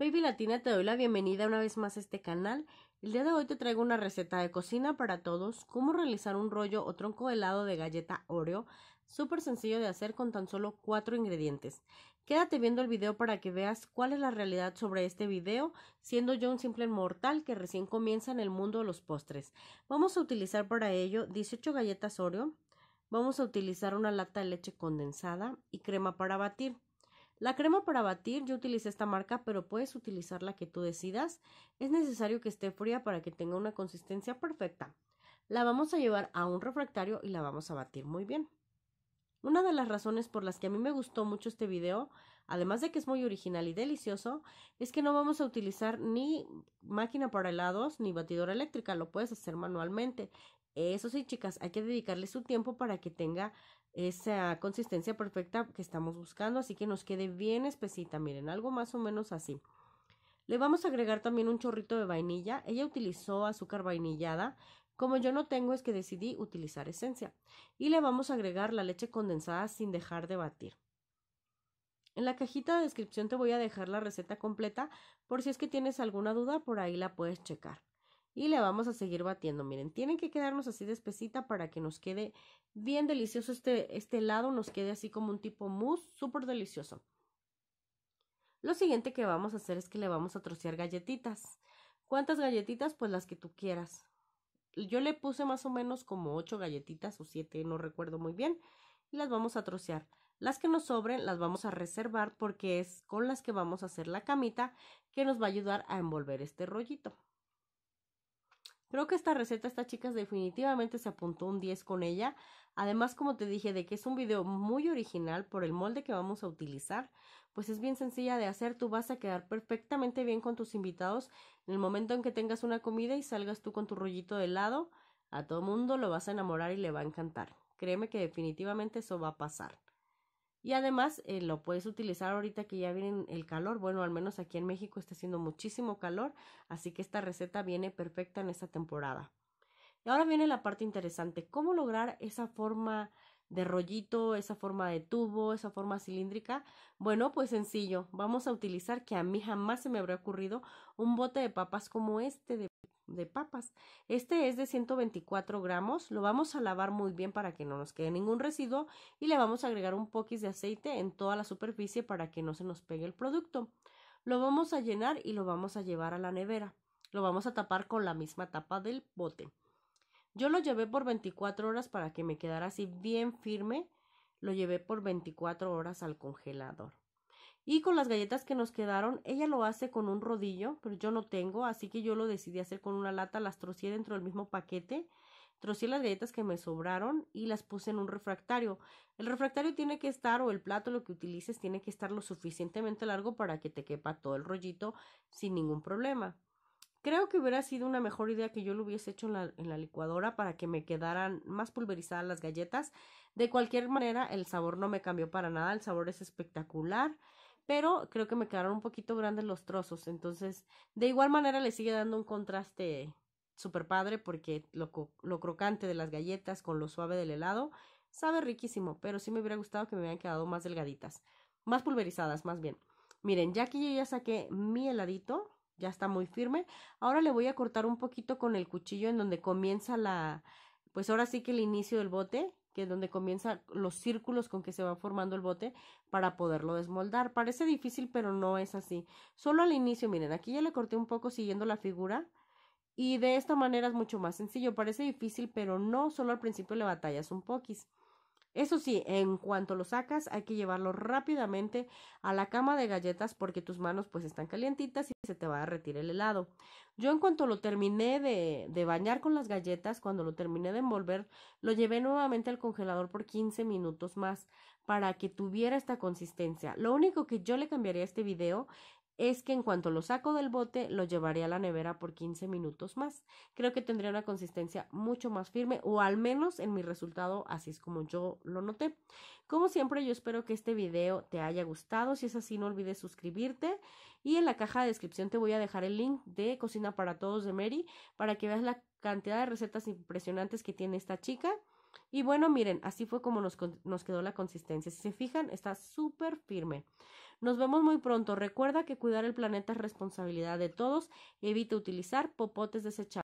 Baby Latina, te doy la bienvenida una vez más a este canal. El día de hoy te traigo una receta de cocina para todos, cómo realizar un rollo o tronco helado de galleta Oreo, súper sencillo de hacer con tan solo 4 ingredientes. Quédate viendo el video para que veas cuál es la realidad sobre este video, siendo yo un simple mortal que recién comienza en el mundo de los postres. Vamos a utilizar para ello 18 galletas Oreo, vamos a utilizar una lata de leche condensada y crema para batir. La crema para batir, yo utilicé esta marca, pero puedes utilizar la que tú decidas. Es necesario que esté fría para que tenga una consistencia perfecta. La vamos a llevar a un refractario y la vamos a batir muy bien. Una de las razones por las que a mí me gustó mucho este video, además de que es muy original y delicioso, es que no vamos a utilizar ni máquina para helados ni batidora eléctrica, lo puedes hacer manualmente. Eso sí, chicas, hay que dedicarle su tiempo para que tenga esa consistencia perfecta que estamos buscando, así que nos quede bien espesita, miren, algo más o menos así. Le vamos a agregar también un chorrito de vainilla, ella utilizó azúcar vainillada, como yo no tengo es que decidí utilizar esencia, y le vamos a agregar la leche condensada sin dejar de batir. En la cajita de descripción te voy a dejar la receta completa por si es que tienes alguna duda, por ahí la puedes checar y le vamos a seguir batiendo. Miren, tienen que quedarnos así de espesita para que nos quede bien delicioso este, este helado, nos quede así como un tipo mousse, súper delicioso. Lo siguiente que vamos a hacer es que le vamos a trocear galletitas. ¿Cuántas galletitas? Pues las que tú quieras. Yo le puse más o menos como 8 galletitas o 7, no recuerdo muy bien, y las vamos a trocear. Las que nos sobren las vamos a reservar porque es con las que vamos a hacer la camita que nos va a ayudar a envolver este rollito. Creo que esta receta, estas chicas, definitivamente se apuntó un 10 con ella. Además, como te dije, de que es un video muy original por el molde que vamos a utilizar, pues es bien sencilla de hacer. Tú vas a quedar perfectamente bien con tus invitados en el momento en que tengas una comida y salgas tú con tu rollito de helado. A todo mundo lo vas a enamorar y le va a encantar. Créeme que definitivamente eso va a pasar. Y además eh, lo puedes utilizar ahorita que ya viene el calor. Bueno, al menos aquí en México está haciendo muchísimo calor, así que esta receta viene perfecta en esta temporada. Y ahora viene la parte interesante, cómo lograr esa forma de rollito, esa forma de tubo, esa forma cilíndrica. Bueno, pues sencillo, vamos a utilizar que a mí jamás se me habría ocurrido un bote de papas como este de de papas. Este es de 124 gramos, lo vamos a lavar muy bien para que no nos quede ningún residuo y le vamos a agregar un poquis de aceite en toda la superficie para que no se nos pegue el producto. Lo vamos a llenar y lo vamos a llevar a la nevera. Lo vamos a tapar con la misma tapa del bote. Yo lo llevé por 24 horas para que me quedara así bien firme. Lo llevé por 24 horas al congelador. Y con las galletas que nos quedaron, ella lo hace con un rodillo, pero yo no tengo, así que yo lo decidí hacer con una lata, las trocé dentro del mismo paquete, trocé las galletas que me sobraron y las puse en un refractario. El refractario tiene que estar, o el plato, lo que utilices, tiene que estar lo suficientemente largo para que te quepa todo el rollito sin ningún problema. Creo que hubiera sido una mejor idea que yo lo hubiese hecho en la licuadora para que me quedaran más pulverizadas las galletas. De cualquier manera, el sabor no me cambió para nada, el sabor es espectacular pero creo que me quedaron un poquito grandes los trozos, entonces de igual manera le sigue dando un contraste súper padre porque lo, crocante de las galletas con lo suave del helado sabe riquísimo, pero sí me hubiera gustado que me hubieran quedado más delgaditas, más pulverizadas más bien. Miren, ya que yo ya saqué mi heladito, ya está muy firme. Ahora le voy a cortar un poquito con el cuchillo en donde comienza la, pues ahora sí que el inicio del bote, que es donde comienzan los círculos con que se va formando el bote para poderlo desmoldar. Parece difícil, pero no es así. Solo al inicio, miren, aquí ya le corté un poco siguiendo la figura y de esta manera es mucho más sencillo. Parece difícil, pero no, solo al principio le batallas un poquis. Eso sí, en cuanto lo sacas hay que llevarlo rápidamente a la cama de galletas porque tus manos pues están calientitas y se te va a retirar el helado. Yo en cuanto lo terminé de, de bañar con las galletas, cuando lo terminé de envolver, lo llevé nuevamente al congelador por 15 minutos más para que tuviera esta consistencia. Lo único que yo le cambiaría a este video es que en cuanto lo saco del bote, lo llevaré a la nevera por 15 minutos más. Creo que tendría una consistencia mucho más firme o al menos en mi resultado así es como yo lo noté. Como siempre, yo espero que este video te haya gustado. Si es así, no olvides suscribirte y en la caja de descripción te voy a dejar el link de Cocina para Todos de Mary para que veas la cantidad de recetas impresionantes que tiene esta chica. Y bueno, miren, así fue como nos, quedó la consistencia. Si se fijan, está súper firme. Nos vemos muy pronto. Recuerda que cuidar el planeta es responsabilidad de todos evita utilizar popotes desechables.